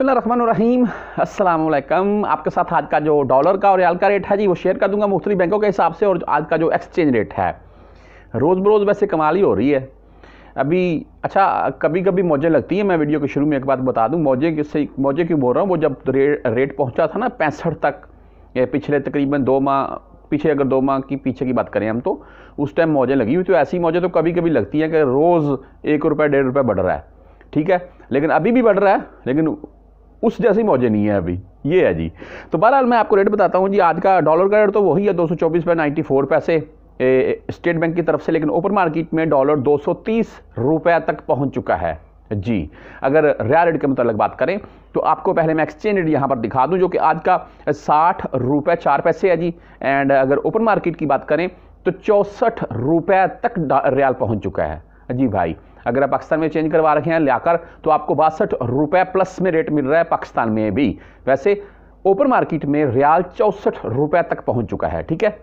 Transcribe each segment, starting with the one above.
रहीम अस्सलाम आपके साथ आज का जो डॉलर का और रियाल का रेट है जी वो शेयर कर दूंगा मुख्तलि बैंकों के हिसाब से और आज का जो एक्सचेंज रेट है रोज़ बरोज़ वैसे कमाल ही हो रही है अभी अच्छा कभी कभी मौजें लगती है मैं वीडियो के शुरू में एक बात बता दूँ मौजे किससे मौजे क्यों बोल रहा हूँ वो जब रे, रेट पहुँचा था ना पैंसठ तक पिछले तकरीबन दो माह पीछे अगर दो माह की पीछे की बात करें हम तो उस टाइम मौजें लगी हुई तो ऐसी मौजें तो कभी कभी लगती हैं कि रोज़ एक रुपये डेढ़ रुपये बढ़ रहा है ठीक है लेकिन अभी भी बढ़ रहा है लेकिन उस जैसी मौजें नहीं है अभी ये है जी तो बहरहाल मैं आपको रेट बताता हूँ जी आज का डॉलर का रेट तो वही है दो सौ चौबीस पे नाइन्टी फोर पैसे स्टेट बैंक की तरफ से लेकिन ओपन मार्केट में डॉलर दो सौ तीस रुपये तक पहुँच चुका है जी अगर रियल रेट के मतलब बात करें तो आपको पहले मैं एक्सचेंज रेट यहाँ पर दिखा दूँ जो कि आज का साठ रुपये चार पैसे है जी एंड अगर ओपन मार्केट की बात करें तो चौंसठ रुपये तक रियाल पहुँच चुका है जी भाई अगर आप पाकिस्तान में चेंज करवा रखे हैं लाकर तो आपको बासठ रुपये प्लस में रेट मिल रहा है पाकिस्तान में भी वैसे ओपन मार्केट में रियाल चौंसठ रुपये तक पहुंच चुका है ठीक है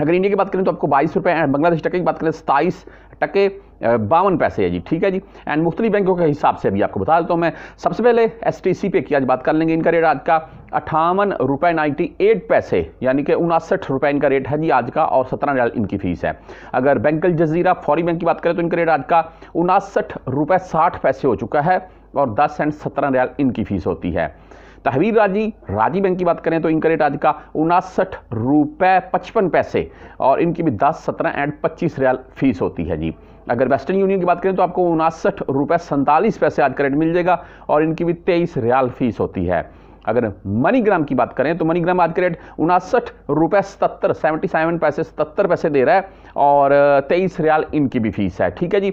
अगर इंडिया की बात करें तो आपको बाईस रुपये एंड बांग्लादेश टके की बात करें सताईस टके बावन पैसे है जी ठीक है जी एंड मुख्तलि बैंकों के हिसाब से अभी आपको बता देता हूँ मैं सबसे पहले एस टी सी पे की आज बात कर लेंगे इनका रेट आज का अठावन रुपये नाइन्टी एट पैसे यानी कि उनासठ रुपये इनका रेट है जी आज का और सत्रह रियाल इनकी फीस है अगर बैंक जजीरा फौरी बैंक की बात करें तो इनका रेट आज का उनासठ रुपये साठ पैसे हो चुका है और दस एंड सत्रह रियाल इनकी फीस होती है तहवीर राजी राजी बैंक की बात करें तो इनका रेट आज का उनासठ रुपए पचपन पैसे और इनकी भी दस सत्रह एंड पच्चीस रियाल फीस होती है जी अगर वेस्टर्न यूनियन की बात करें तो आपको उनासठ रुपए सैंतालीस पैसे आज का रेट मिल जाएगा और इनकी भी तेईस रियाल फीस होती है अगर मनीग्राम की बात करें तो मनीग्राम आज का रेट उनासठ रुपए सतर सेवेंटी सेवन पैसे सतर पैसे दे रहा है और तेईस रियाल इनकी भी फीस है ठीक है जी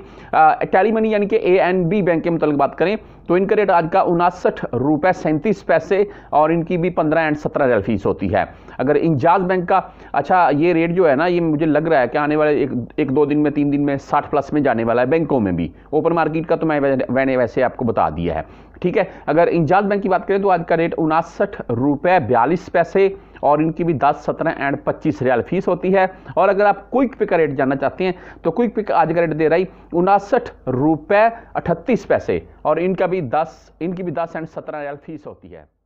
टेली मनी यानी कि ए एन बी बैंक के मुतल बात करें तो इनका रेट आज का उनासठ रुपये सैंतीस पैसे और इनकी भी पंद्रह एंड सत्रह रेल फीस होती है अगर इंजाज बैंक का अच्छा ये रेट जो है ना ये मुझे लग रहा है कि आने वाले एक एक दो दिन में तीन दिन में साठ प्लस में जाने वाला है बैंकों में भी ओपन मार्केट का तो मैं मैंने वैसे आपको बता दिया है ठीक है अगर इंजाज बैंक की बात करें तो आज का रेट उनासठ रुपये बयालीस पैसे और इनकी भी दस सत्रह एंड पच्चीस रियाल फीस होती है और अगर आप क्विक पिक का रेट जानना चाहते हैं तो क्विक पिक आज का रेट दे रही उनासठ रुपये अठतीस पैसे और इनका भी दस इनकी भी दस एंड सत्रह रियाल फीस होती है